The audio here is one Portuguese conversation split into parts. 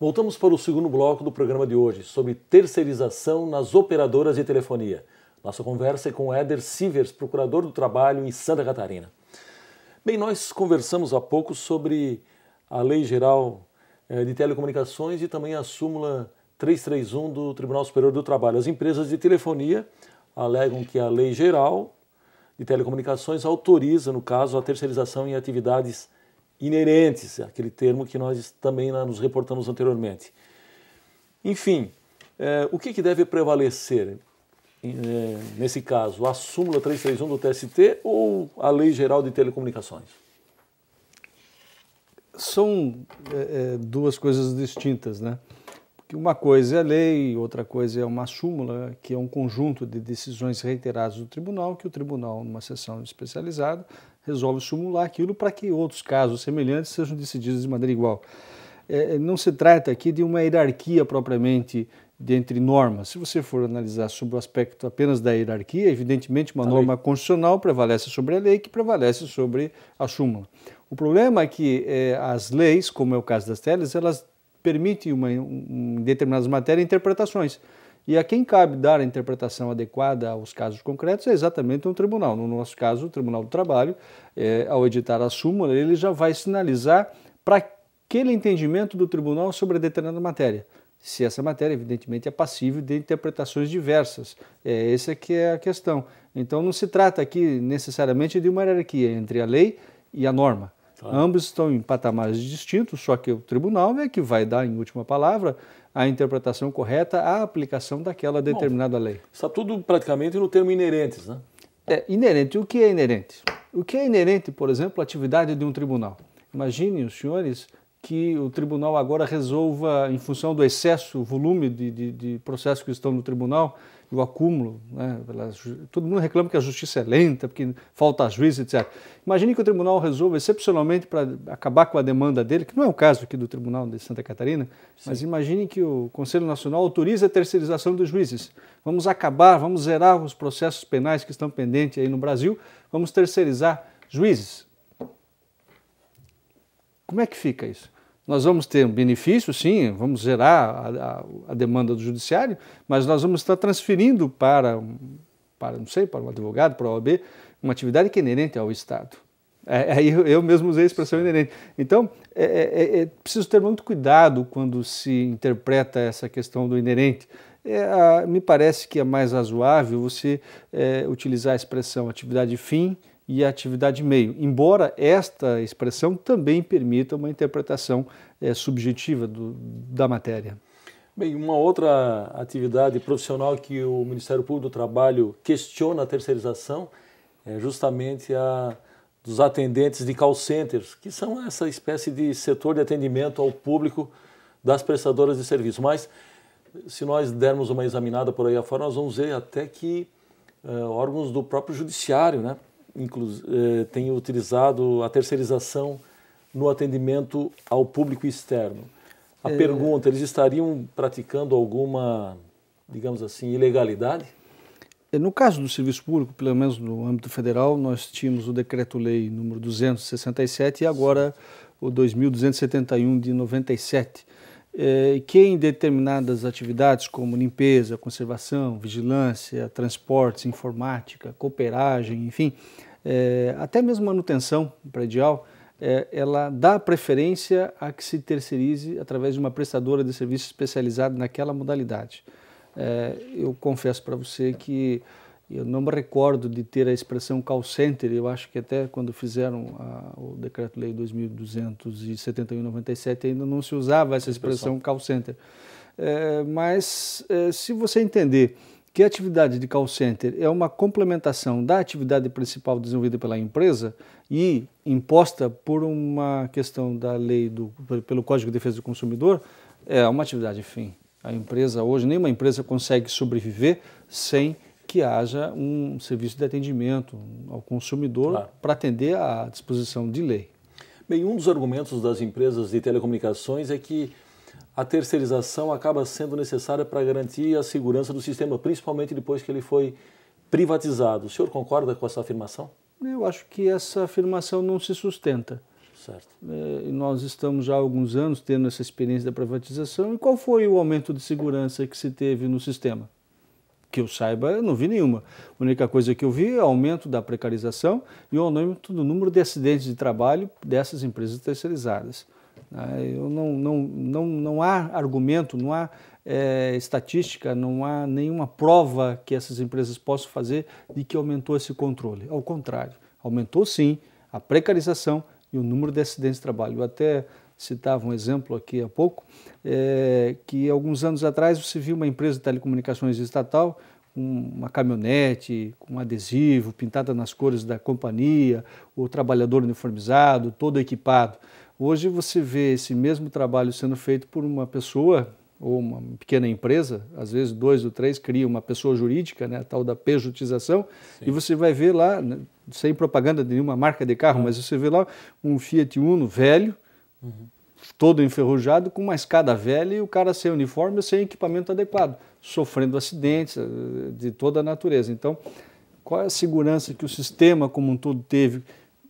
Voltamos para o segundo bloco do programa de hoje, sobre terceirização nas operadoras de telefonia. Nossa conversa é com Éder Sivers, procurador do trabalho em Santa Catarina. Bem, nós conversamos há pouco sobre a Lei Geral eh, de Telecomunicações e também a súmula 331 do Tribunal Superior do Trabalho. As empresas de telefonia alegam que a Lei Geral de Telecomunicações autoriza, no caso, a terceirização em atividades inerentes, aquele termo que nós também nos reportamos anteriormente. Enfim, eh, o que, que deve prevalecer eh, nesse caso? A súmula 331 do TST ou a Lei Geral de Telecomunicações? São é, duas coisas distintas, né? Porque uma coisa é a lei, outra coisa é uma súmula, que é um conjunto de decisões reiteradas do tribunal, que o tribunal, numa sessão especializada, resolve simular aquilo para que outros casos semelhantes sejam decididos de maneira igual. É, é, não se trata aqui de uma hierarquia propriamente dentre normas. Se você for analisar sobre o aspecto apenas da hierarquia, evidentemente uma a tá norma lei. constitucional prevalece sobre a lei, que prevalece sobre a súmula. O problema é que é, as leis, como é o caso das telas, elas permitem uma, um, em determinadas matérias interpretações. E a quem cabe dar a interpretação adequada aos casos concretos é exatamente um tribunal. No nosso caso, o Tribunal do Trabalho, é, ao editar a súmula, ele já vai sinalizar para aquele entendimento do tribunal sobre a determinada matéria. Se essa matéria, evidentemente, é passível de interpretações diversas. É essa é que é a questão. Então, não se trata aqui necessariamente de uma hierarquia entre a lei e a norma. Claro. Ambos estão em patamares distintos, só que o tribunal é que vai dar, em última palavra, a interpretação correta à aplicação daquela determinada Bom, lei. Está tudo praticamente no termo inerentes, né? É, inerente. O que é inerente? O que é inerente, por exemplo, à atividade de um tribunal? Imaginem os senhores que o tribunal agora resolva, em função do excesso, o volume de, de, de processos que estão no tribunal, o acúmulo, né? todo mundo reclama que a justiça é lenta, porque falta juiz, etc. Imagine que o tribunal resolva, excepcionalmente, para acabar com a demanda dele, que não é o caso aqui do Tribunal de Santa Catarina, Sim. mas imagine que o Conselho Nacional autorize a terceirização dos juízes. Vamos acabar, vamos zerar os processos penais que estão pendentes aí no Brasil, vamos terceirizar juízes. Como é que fica isso? Nós vamos ter um benefício, sim, vamos zerar a, a, a demanda do judiciário, mas nós vamos estar transferindo para, para não sei, para um advogado, para a OAB, uma atividade que é inerente ao Estado. É, é, aí é, eu mesmo usei a expressão inerente. Então, é, é, é, preciso ter muito cuidado quando se interpreta essa questão do inerente. A, me parece que é mais razoável você utilizar a expressão atividade fim, e a atividade meio, embora esta expressão também permita uma interpretação é, subjetiva do, da matéria. Bem, uma outra atividade profissional que o Ministério Público do Trabalho questiona a terceirização é justamente a dos atendentes de call centers, que são essa espécie de setor de atendimento ao público das prestadoras de serviço. Mas se nós dermos uma examinada por aí afora, nós vamos ver até que uh, órgãos do próprio judiciário, né, eh, tem utilizado a terceirização no atendimento ao público externo. A é... pergunta, eles estariam praticando alguma, digamos assim, ilegalidade? Eh, no caso do serviço público, pelo menos no âmbito federal, nós tínhamos o decreto-lei número 267 e agora o 2271 de 97, é, que em determinadas atividades como limpeza, conservação, vigilância, transportes, informática, cooperagem, enfim, é, até mesmo manutenção predial, é, ela dá preferência a que se terceirize através de uma prestadora de serviço especializada naquela modalidade. É, eu confesso para você que eu não me recordo de ter a expressão call center, eu acho que até quando fizeram a, o Decreto-Lei 2271-97 ainda não se usava essa expressão call center. É, mas é, se você entender que a atividade de call center é uma complementação da atividade principal desenvolvida pela empresa e imposta por uma questão da lei do, pelo Código de Defesa do Consumidor, é uma atividade fim. A empresa hoje, nenhuma empresa consegue sobreviver sem que haja um serviço de atendimento ao consumidor claro. para atender à disposição de lei. Bem, um dos argumentos das empresas de telecomunicações é que a terceirização acaba sendo necessária para garantir a segurança do sistema, principalmente depois que ele foi privatizado. O senhor concorda com essa afirmação? Eu acho que essa afirmação não se sustenta. Certo. É, nós estamos já há alguns anos tendo essa experiência da privatização. E qual foi o aumento de segurança que se teve no sistema? que eu saiba, eu não vi nenhuma. A única coisa que eu vi é o aumento da precarização e o aumento do número de acidentes de trabalho dessas empresas terceirizadas. Ah, eu não, não, não, não há argumento, não há é, estatística, não há nenhuma prova que essas empresas possam fazer de que aumentou esse controle. Ao contrário, aumentou sim a precarização e o número de acidentes de trabalho. Eu até citava um exemplo aqui há pouco, é, que alguns anos atrás você viu uma empresa de telecomunicações estatal uma caminhonete com um adesivo pintada nas cores da companhia, o trabalhador uniformizado, todo equipado. Hoje você vê esse mesmo trabalho sendo feito por uma pessoa ou uma pequena empresa, às vezes dois ou três cria uma pessoa jurídica, né, a tal da pejotização, Sim. e você vai ver lá, né, sem propaganda de nenhuma marca de carro, ah. mas você vê lá um Fiat Uno velho, Uhum. Todo enferrujado, com uma escada velha e o cara sem uniforme, sem equipamento adequado, sofrendo acidentes eh, de toda a natureza. Então, qual é a segurança que o sistema como um todo teve,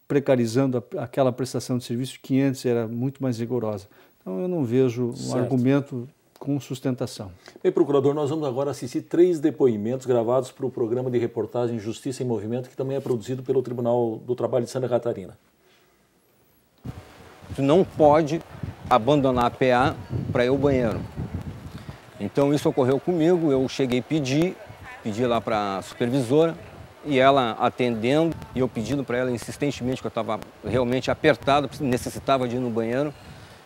precarizando a, aquela prestação de serviço que antes era muito mais rigorosa? Então, eu não vejo um argumento com sustentação. Bem, procurador, nós vamos agora assistir três depoimentos gravados para o programa de reportagem Justiça em Movimento, que também é produzido pelo Tribunal do Trabalho de Santa Catarina. Tu não pode abandonar a PA para ir ao banheiro. Então isso ocorreu comigo, eu cheguei a pedir, pedi lá para a supervisora e ela atendendo e eu pedindo para ela insistentemente que eu estava realmente apertado, necessitava de ir no banheiro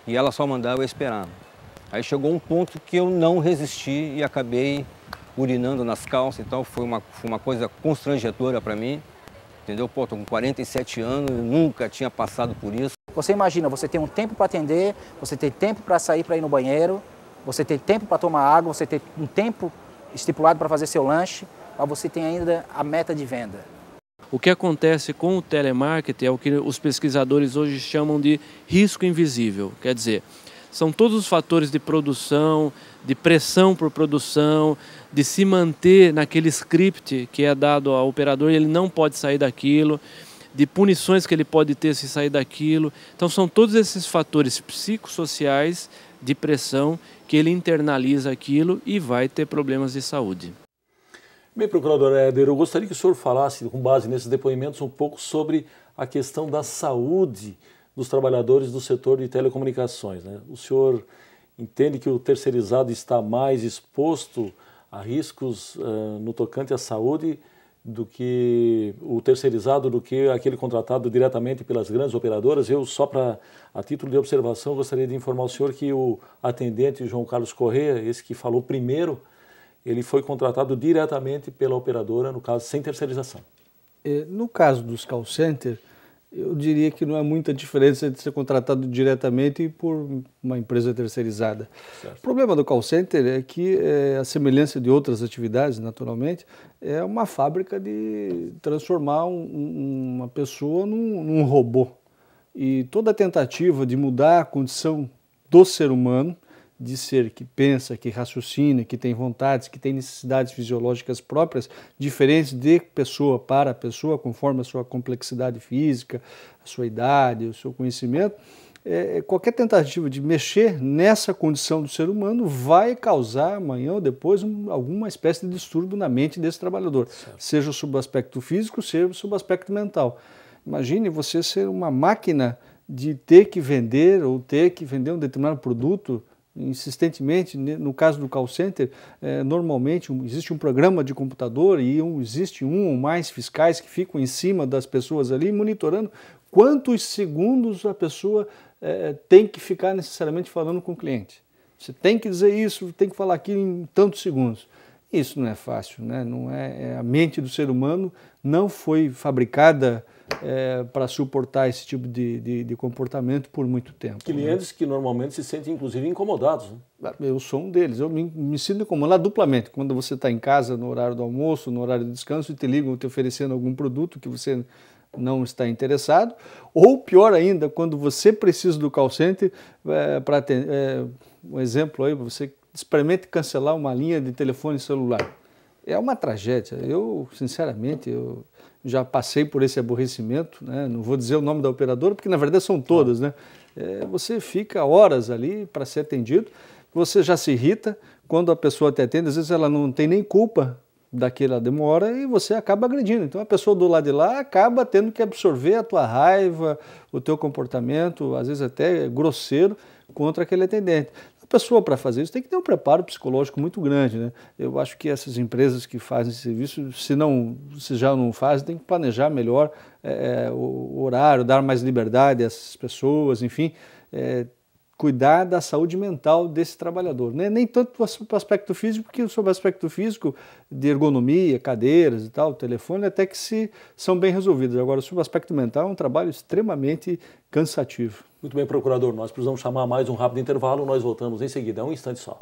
e ela só mandava eu esperar. Aí chegou um ponto que eu não resisti e acabei urinando nas calças e tal, foi uma, foi uma coisa constrangedora para mim, entendeu? Pô, estou com 47 anos, nunca tinha passado por isso. Você imagina, você tem um tempo para atender, você tem tempo para sair para ir no banheiro, você tem tempo para tomar água, você tem um tempo estipulado para fazer seu lanche, mas você tem ainda a meta de venda. O que acontece com o telemarketing é o que os pesquisadores hoje chamam de risco invisível. Quer dizer, são todos os fatores de produção, de pressão por produção, de se manter naquele script que é dado ao operador e ele não pode sair daquilo de punições que ele pode ter se sair daquilo. Então, são todos esses fatores psicossociais de pressão que ele internaliza aquilo e vai ter problemas de saúde. Bem, procurador Éder, eu gostaria que o senhor falasse, com base nesses depoimentos, um pouco sobre a questão da saúde dos trabalhadores do setor de telecomunicações. Né? O senhor entende que o terceirizado está mais exposto a riscos uh, no tocante à saúde do que o terceirizado, do que aquele contratado diretamente pelas grandes operadoras. Eu, só para a título de observação, gostaria de informar o senhor que o atendente João Carlos Correia, esse que falou primeiro, ele foi contratado diretamente pela operadora, no caso, sem terceirização. Eh, no caso dos call centers, eu diria que não há é muita diferença de ser contratado diretamente e por uma empresa terceirizada. Certo. O problema do call center é que, é, a semelhança de outras atividades, naturalmente, é uma fábrica de transformar um, uma pessoa num, num robô. E toda tentativa de mudar a condição do ser humano de ser que pensa, que raciocina, que tem vontades, que tem necessidades fisiológicas próprias, diferentes de pessoa para pessoa, conforme a sua complexidade física, a sua idade, o seu conhecimento, é, é qualquer tentativa de mexer nessa condição do ser humano vai causar amanhã ou depois um, alguma espécie de distúrbio na mente desse trabalhador, certo. seja o aspecto físico, seja o aspecto mental. Imagine você ser uma máquina de ter que vender ou ter que vender um determinado produto insistentemente, no caso do call center, é, normalmente um, existe um programa de computador e um, existe um ou mais fiscais que ficam em cima das pessoas ali monitorando quantos segundos a pessoa é, tem que ficar necessariamente falando com o cliente. Você tem que dizer isso, tem que falar aquilo em tantos segundos. Isso não é fácil, né? Não é, é a mente do ser humano não foi fabricada é, para suportar esse tipo de, de, de, comportamento por muito tempo. Clientes né? que normalmente se sentem, inclusive, incomodados. Né? Ah, eu sou um deles. Eu me, me sinto incomodado duplamente. Quando você está em casa, no horário do almoço, no horário de descanso, e te ligam te oferecendo algum produto que você não está interessado, ou pior ainda, quando você precisa do call center, é, para é, um exemplo aí, você experimente cancelar uma linha de telefone celular. É uma tragédia. Eu, sinceramente, eu, já passei por esse aborrecimento, né? não vou dizer o nome da operadora, porque na verdade são todas, né? É, você fica horas ali para ser atendido, você já se irrita quando a pessoa te atende, às vezes ela não tem nem culpa daquela demora e você acaba agredindo. Então a pessoa do lado de lá acaba tendo que absorver a tua raiva, o teu comportamento, às vezes até grosseiro, contra aquele atendente pessoa para fazer isso tem que ter um preparo psicológico muito grande. Né? Eu acho que essas empresas que fazem esse serviço, se, não, se já não fazem, tem que planejar melhor é, o horário, dar mais liberdade a essas pessoas, enfim, é, cuidar da saúde mental desse trabalhador. Né? Nem tanto para o aspecto físico, porque sobre o aspecto físico de ergonomia, cadeiras e tal, telefone, até que se são bem resolvidos. Agora, sobre o aspecto mental, é um trabalho extremamente cansativo. Muito bem, procurador, nós precisamos chamar mais um rápido intervalo, nós voltamos em seguida, é um instante só.